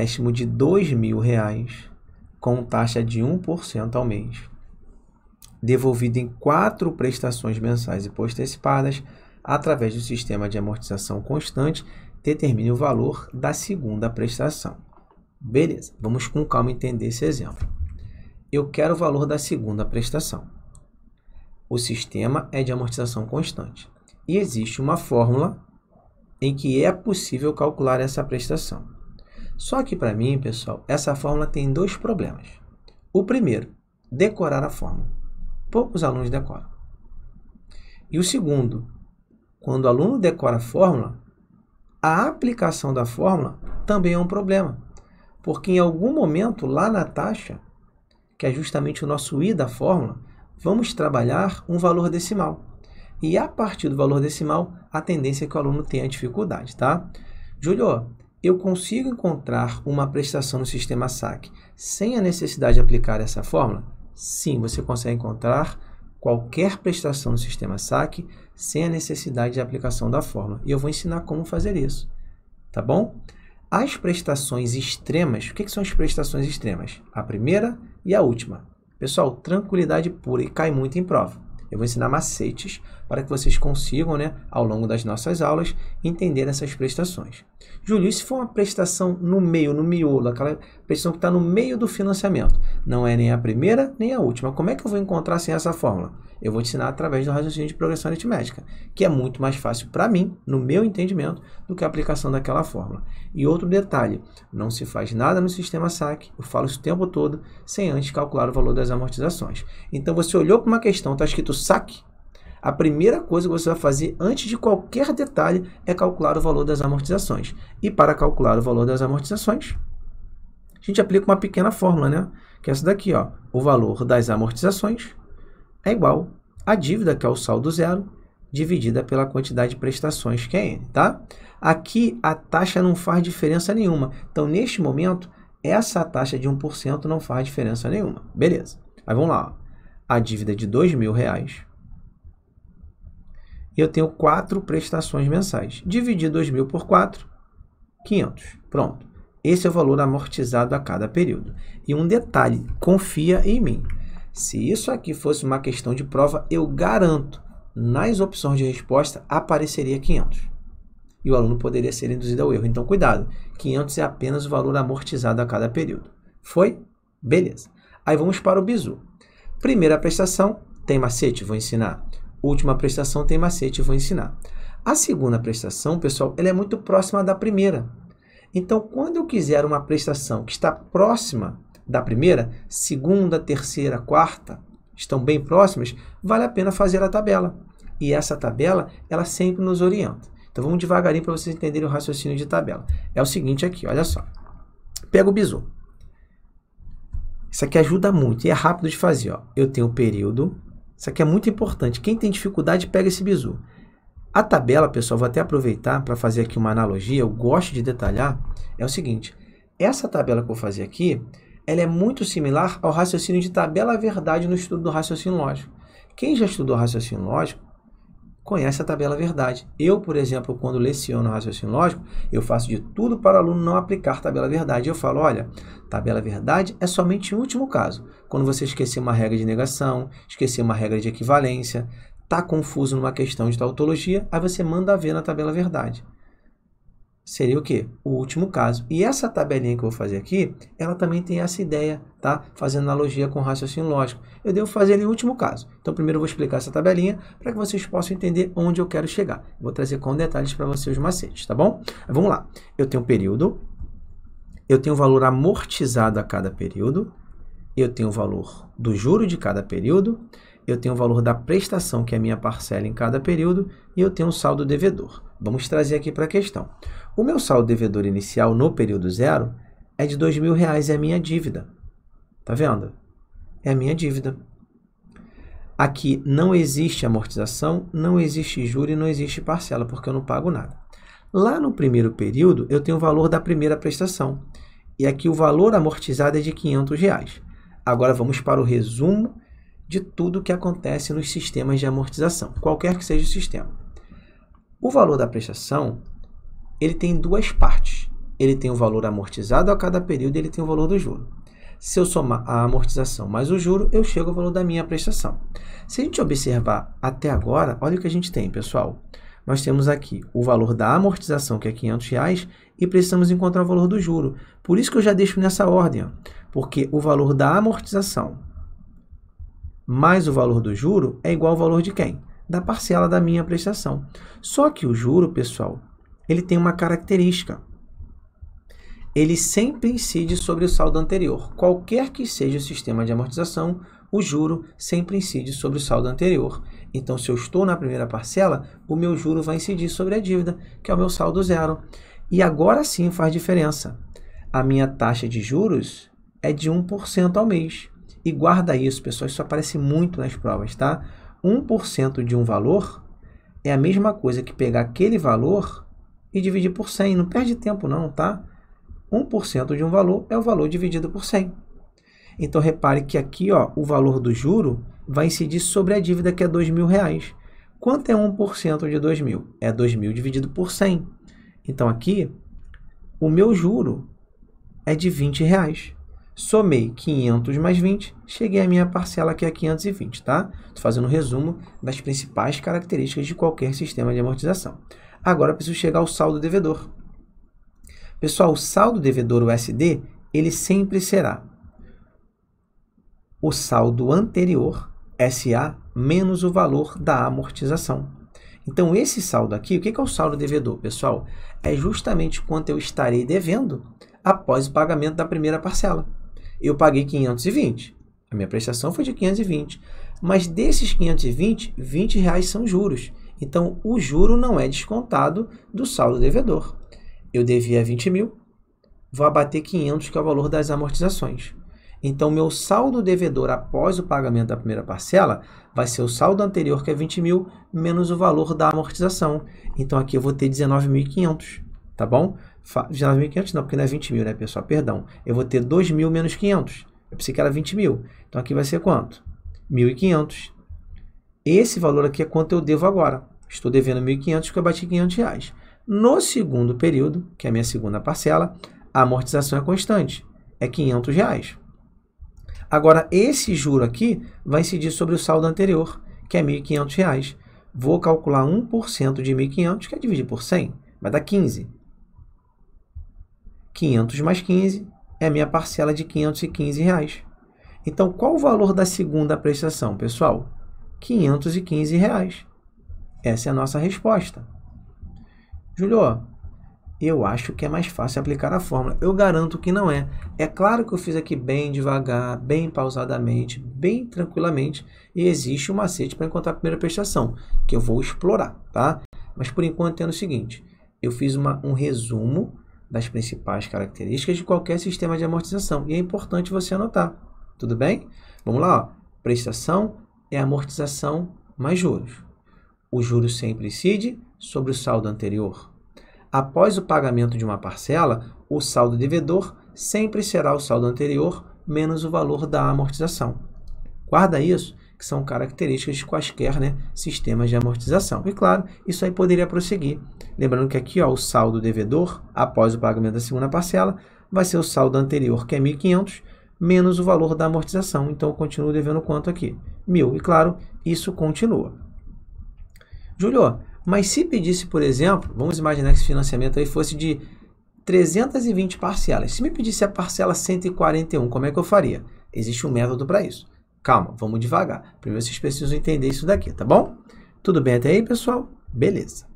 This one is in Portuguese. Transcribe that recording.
empréstimo de R$ reais com taxa de 1% ao mês, devolvido em quatro prestações mensais e postecipadas através do sistema de amortização constante, determine o valor da segunda prestação. Beleza, vamos com calma entender esse exemplo. Eu quero o valor da segunda prestação. O sistema é de amortização constante e existe uma fórmula em que é possível calcular essa prestação. Só que para mim, pessoal, essa fórmula tem dois problemas. O primeiro, decorar a fórmula. Poucos alunos decoram. E o segundo, quando o aluno decora a fórmula, a aplicação da fórmula também é um problema. Porque em algum momento, lá na taxa, que é justamente o nosso i da fórmula, vamos trabalhar um valor decimal. E a partir do valor decimal, a tendência é que o aluno tenha dificuldade, tá? Júlio, eu consigo encontrar uma prestação no sistema SAC sem a necessidade de aplicar essa fórmula? Sim, você consegue encontrar qualquer prestação no sistema SAC sem a necessidade de aplicação da fórmula. E eu vou ensinar como fazer isso, tá bom? As prestações extremas, o que, que são as prestações extremas? A primeira e a última. Pessoal, tranquilidade pura e cai muito em prova. Eu vou ensinar macetes para que vocês consigam, né, ao longo das nossas aulas, entender essas prestações. Júlio, e se for uma prestação no meio, no miolo, aquela prestação que está no meio do financiamento? Não é nem a primeira, nem a última. Como é que eu vou encontrar sem assim, essa fórmula? eu vou te ensinar através do raciocínio de progressão aritmética, que é muito mais fácil para mim, no meu entendimento, do que a aplicação daquela fórmula. E outro detalhe, não se faz nada no sistema SAC, eu falo isso o tempo todo, sem antes calcular o valor das amortizações. Então você olhou para uma questão, está escrito SAC, a primeira coisa que você vai fazer antes de qualquer detalhe é calcular o valor das amortizações. E para calcular o valor das amortizações, a gente aplica uma pequena fórmula, né? Que é essa daqui, ó, o valor das amortizações é igual à dívida, que é o saldo zero, dividida pela quantidade de prestações, que é N, tá? Aqui a taxa não faz diferença nenhuma. Então, neste momento, essa taxa de 1% não faz diferença nenhuma. Beleza. Aí vamos lá. A dívida é de R$ reais e eu tenho quatro prestações mensais. Dividir 2.000 por 4, 500. Pronto. Esse é o valor amortizado a cada período. E um detalhe, confia em mim. Se isso aqui fosse uma questão de prova, eu garanto, nas opções de resposta apareceria 500. E o aluno poderia ser induzido ao erro. Então, cuidado, 500 é apenas o valor amortizado a cada período. Foi? Beleza. Aí vamos para o bizu. Primeira prestação tem macete, vou ensinar. Última prestação tem macete, vou ensinar. A segunda prestação, pessoal, ela é muito próxima da primeira. Então, quando eu quiser uma prestação que está próxima da primeira, segunda, terceira, quarta estão bem próximas, vale a pena fazer a tabela. E essa tabela, ela sempre nos orienta. Então vamos devagarinho para vocês entenderem o raciocínio de tabela. É o seguinte aqui, olha só. Pega o bizu. Isso aqui ajuda muito e é rápido de fazer. Ó. Eu tenho o período. Isso aqui é muito importante. Quem tem dificuldade, pega esse bizu. A tabela, pessoal, vou até aproveitar para fazer aqui uma analogia. Eu gosto de detalhar. É o seguinte. Essa tabela que eu vou fazer aqui, ela é muito similar ao raciocínio de tabela-verdade no estudo do raciocínio lógico. Quem já estudou raciocínio lógico conhece a tabela verdade. Eu, por exemplo, quando leciono raciocínio lógico, eu faço de tudo para o aluno não aplicar tabela verdade. Eu falo, olha, tabela verdade é somente o último caso. Quando você esquecer uma regra de negação, esquecer uma regra de equivalência, tá confuso numa questão de tautologia, aí você manda ver na tabela verdade seria o que? O último caso. E essa tabelinha que eu vou fazer aqui, ela também tem essa ideia, tá? Fazendo analogia com o raciocínio lógico. Eu devo fazer ele último caso. Então, primeiro eu vou explicar essa tabelinha para que vocês possam entender onde eu quero chegar. Vou trazer com detalhes para vocês os macetes, tá bom? Vamos lá. Eu tenho um período, eu tenho o um valor amortizado a cada período, eu tenho o um valor do juro de cada período, eu tenho o valor da prestação, que é a minha parcela em cada período, e eu tenho o saldo devedor. Vamos trazer aqui para a questão. O meu saldo devedor inicial no período zero é de R$ 2.000, é a minha dívida. Tá vendo? É a minha dívida. Aqui não existe amortização, não existe juro e não existe parcela, porque eu não pago nada. Lá no primeiro período, eu tenho o valor da primeira prestação. E aqui o valor amortizado é de R$ 500. Reais. Agora vamos para o resumo de tudo o que acontece nos sistemas de amortização, qualquer que seja o sistema. O valor da prestação, ele tem duas partes. Ele tem o valor amortizado a cada período e ele tem o valor do juro. Se eu somar a amortização mais o juro, eu chego ao valor da minha prestação. Se a gente observar até agora, olha o que a gente tem, pessoal. Nós temos aqui o valor da amortização, que é 500, reais, e precisamos encontrar o valor do juro. Por isso que eu já deixo nessa ordem, ó, porque o valor da amortização mais o valor do juro é igual ao valor de quem? Da parcela da minha prestação. Só que o juro, pessoal, ele tem uma característica. Ele sempre incide sobre o saldo anterior. Qualquer que seja o sistema de amortização, o juro sempre incide sobre o saldo anterior. Então, se eu estou na primeira parcela, o meu juro vai incidir sobre a dívida, que é o meu saldo zero. E agora sim faz diferença. A minha taxa de juros é de 1% ao mês. E guarda isso, pessoal, isso aparece muito nas provas, tá? 1% de um valor é a mesma coisa que pegar aquele valor e dividir por 100. Não perde tempo não, tá? 1% de um valor é o valor dividido por 100. Então, repare que aqui ó, o valor do juro vai incidir sobre a dívida, que é R$ 2.000. Quanto é 1% de 2.000? É 2.000 dividido por 100. Então, aqui, o meu juro é de R$ 20. Reais. Somei 500 mais 20, cheguei à minha parcela que é 520, tá? Estou fazendo um resumo das principais características de qualquer sistema de amortização. Agora preciso chegar ao saldo devedor. Pessoal, o saldo devedor, o SD, ele sempre será o saldo anterior, SA, menos o valor da amortização. Então, esse saldo aqui, o que é o saldo devedor, pessoal? É justamente quanto eu estarei devendo após o pagamento da primeira parcela eu paguei 520. A minha prestação foi de 520. Mas desses 520, 20 reais são juros. Então, o juro não é descontado do saldo devedor. Eu devia 20 mil, vou abater 500, que é o valor das amortizações. Então, meu saldo devedor após o pagamento da primeira parcela vai ser o saldo anterior, que é 20 mil, menos o valor da amortização. Então, aqui eu vou ter 19.500, tá bom? 29.500 não, porque não é 20 mil, né, pessoal? Perdão. Eu vou ter 2 mil menos 500. Eu pensei que era 20 mil. Então, aqui vai ser quanto? 1.500. Esse valor aqui é quanto eu devo agora. Estou devendo 1.500 porque eu bati 500 reais. No segundo período, que é a minha segunda parcela, a amortização é constante. É 500 reais. Agora, esse juro aqui vai incidir sobre o saldo anterior, que é 1.500 reais. Vou calcular 1% de 1.500, que é dividir por 100, vai dar 15. 500 mais 15 é a minha parcela de 515 reais. Então, qual o valor da segunda prestação, pessoal? 515 reais. Essa é a nossa resposta. Julio, eu acho que é mais fácil aplicar a fórmula. Eu garanto que não é. É claro que eu fiz aqui bem devagar, bem pausadamente, bem tranquilamente, e existe um macete para encontrar a primeira prestação, que eu vou explorar, tá? Mas por enquanto é o seguinte, eu fiz uma, um resumo das principais características de qualquer sistema de amortização. E é importante você anotar. Tudo bem? Vamos lá. Ó. Prestação é amortização mais juros. O juro sempre incide sobre o saldo anterior. Após o pagamento de uma parcela, o saldo devedor sempre será o saldo anterior menos o valor da amortização. Guarda isso, que são características de quaisquer né, sistemas de amortização. E claro, isso aí poderia prosseguir. Lembrando que aqui ó, o saldo devedor, após o pagamento da segunda parcela, vai ser o saldo anterior, que é 1.500, menos o valor da amortização. Então, eu continuo devendo quanto aqui? 1.000. E claro, isso continua. Júlio, mas se pedisse, por exemplo, vamos imaginar que esse financiamento aí fosse de 320 parcelas. Se me pedisse a parcela 141, como é que eu faria? Existe um método para isso. Calma, vamos devagar. Primeiro vocês precisam entender isso daqui, tá bom? Tudo bem até aí, pessoal? Beleza.